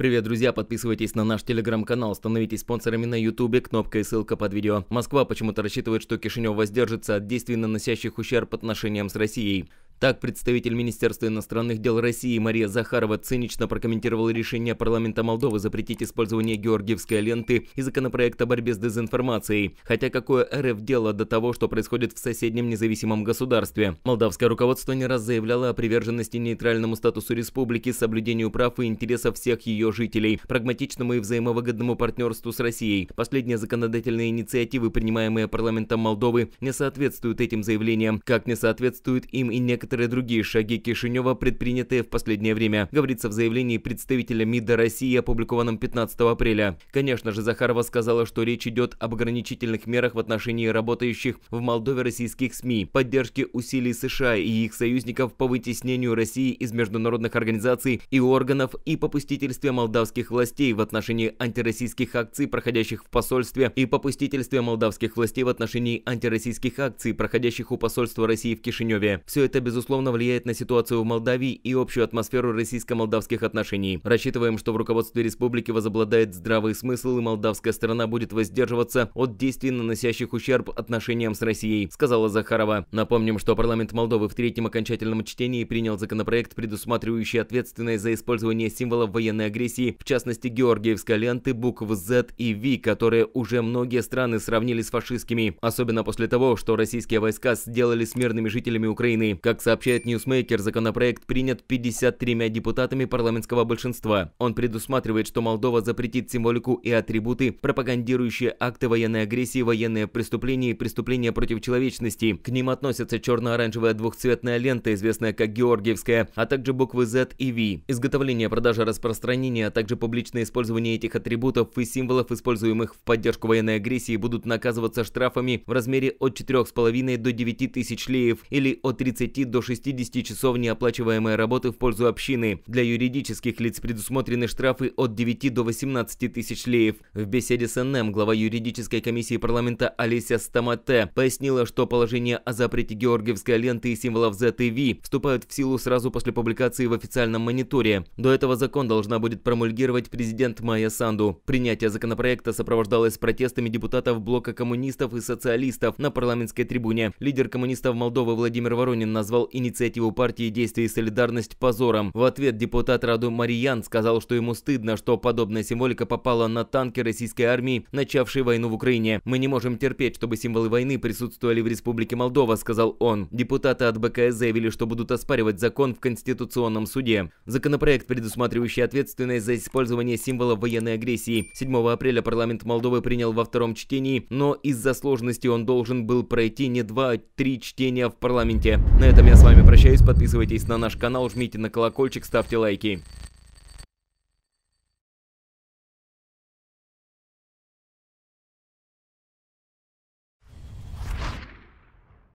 Привет, друзья, подписывайтесь на наш телеграм-канал, становитесь спонсорами на ютубе, кнопка и ссылка под видео. Москва почему-то рассчитывает, что Кишинев воздержится от действий, наносящих ущерб отношениям с Россией. Так представитель Министерства иностранных дел России Мария Захарова цинично прокомментировала решение парламента Молдовы запретить использование георгиевской ленты и законопроект о борьбе с дезинформацией. Хотя какое РФ дело до того, что происходит в соседнем независимом государстве? Молдавское руководство не раз заявляло о приверженности нейтральному статусу республики, соблюдению прав и интересов всех ее жителей, прагматичному и взаимовыгодному партнерству с Россией. Последние законодательные инициативы, принимаемые парламентом Молдовы, не соответствуют этим заявлениям, как не соответствуют им и некоторые некоторые другие шаги Кишинева, предпринятые в последнее время, говорится в заявлении представителя МИДа России, опубликованном 15 апреля. Конечно же, Захарова сказала, что речь идет об ограничительных мерах в отношении работающих в Молдове российских СМИ, поддержке усилий США и их союзников по вытеснению России из международных организаций и органов и попустительстве молдавских властей в отношении антироссийских акций, проходящих в посольстве, и попустительстве молдавских властей в отношении антироссийских акций, проходящих у посольства России в Кишиневе. Все это, безусловно, безусловно, влияет на ситуацию в Молдове и общую атмосферу российско-молдавских отношений. Рассчитываем, что в руководстве республики возобладает здравый смысл и молдавская сторона будет воздерживаться от действий, наносящих ущерб отношениям с Россией, сказала Захарова. Напомним, что парламент Молдовы в третьем окончательном чтении принял законопроект, предусматривающий ответственность за использование символов военной агрессии, в частности георгиевской ленты, букв Z и V, которые уже многие страны сравнили с фашистскими, особенно после того, что российские войска сделали с мирными жителями Украины. Как сообщает Ньюсмейкер, законопроект принят 53 депутатами парламентского большинства. Он предусматривает, что Молдова запретит символику и атрибуты, пропагандирующие акты военной агрессии, военные преступления и преступления против человечности. К ним относятся черно-оранжевая двухцветная лента, известная как Георгиевская, а также буквы Z и V. Изготовление, продажа, распространение, а также публичное использование этих атрибутов и символов, используемых в поддержку военной агрессии, будут наказываться штрафами в размере от 4,5 до 9 тысяч леев или от 30 до до 60 часов неоплачиваемой работы в пользу общины. Для юридических лиц предусмотрены штрафы от 9 до 18 тысяч леев. В беседе с НМ глава юридической комиссии парламента Олеся Стамате пояснила, что положение о запрете георгиевской ленты и символов ZTV вступают в силу сразу после публикации в официальном мониторе. До этого закон должна будет промульгировать президент Майя Санду. Принятие законопроекта сопровождалось протестами депутатов блока коммунистов и социалистов на парламентской трибуне. Лидер коммунистов Молдовы Владимир Воронин назвал назвал инициативу партии «Действие и солидарность» позором. В ответ депутат Раду Мариян сказал, что ему стыдно, что подобная символика попала на танки российской армии, начавшей войну в Украине. «Мы не можем терпеть, чтобы символы войны присутствовали в Республике Молдова», сказал он. Депутаты от БКС заявили, что будут оспаривать закон в Конституционном суде. Законопроект, предусматривающий ответственность за использование символа военной агрессии. 7 апреля парламент Молдовы принял во втором чтении, но из-за сложности он должен был пройти не два, а три чтения в парламенте. На этом я с вами прощаюсь. Подписывайтесь на наш канал, жмите на колокольчик, ставьте лайки.